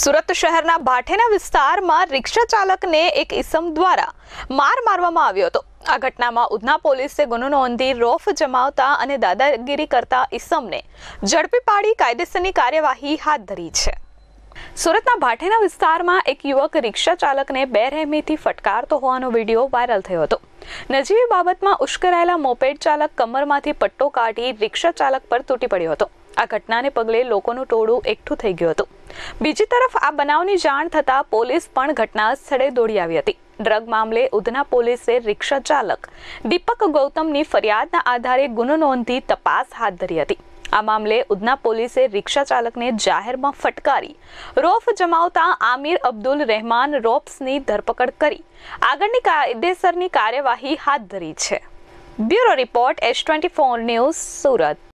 સુરત શહેરના ભાઠેના વિસ્તારમાં રિક્ષા ચાલકને એક ઇસમ દ્વારા માર મારવામાં આવ્યો હતો આ ઘટનામાં ઉધના પોલીસે ગુનો નોંધી રોફ જમાવતા અને દાદાગીરી કરતા ઇસમને ઝડપી પાડી કાયદેસરની કાર્યવાહી હાથ ધરી છે સુરતના ભાઠેના વિસ્તારમાં એક યુવક રિક્ષા ચાલકને બેરહેમીથી ફટકારતો હોવાનો વિડીયો વાયરલ થયો હતો નજીવી બાબતમાં ઉશ્કેરાયેલા મોપેડ ચાલક કમરમાંથી પટ્ટો કાઢી રિક્ષા ચાલક પર તૂટી પડ્યો હતો આ ઘટનાને પગલે લોકોનું ટોળું એકઠું થઈ ગયું હતું બીજી તરફ આ બનાવની જાણ થતાં પોલીસ પણ ઘટના સ્થળે દોડી આવી હતી ડ્રગ મામલે ઉધના પોલીસે રિક્ષા ચાલક દીપક ગૌતમની ફરિયાદના આધારે ગુનો નોંધી તપાસ હાથ ધરી હતી આ મામલે ઉધના પોલીસે રિક્ષા ચાલકને જાહેરમાં ફટકારી રોફ જમાવતા આમિર અબ્દુલ રહેમાન રોપ્સની ધરપકડ કરી આગળની કાયદેસરની કાર્યવાહી હાથ ધરી છે bureau report S twenty four news Surat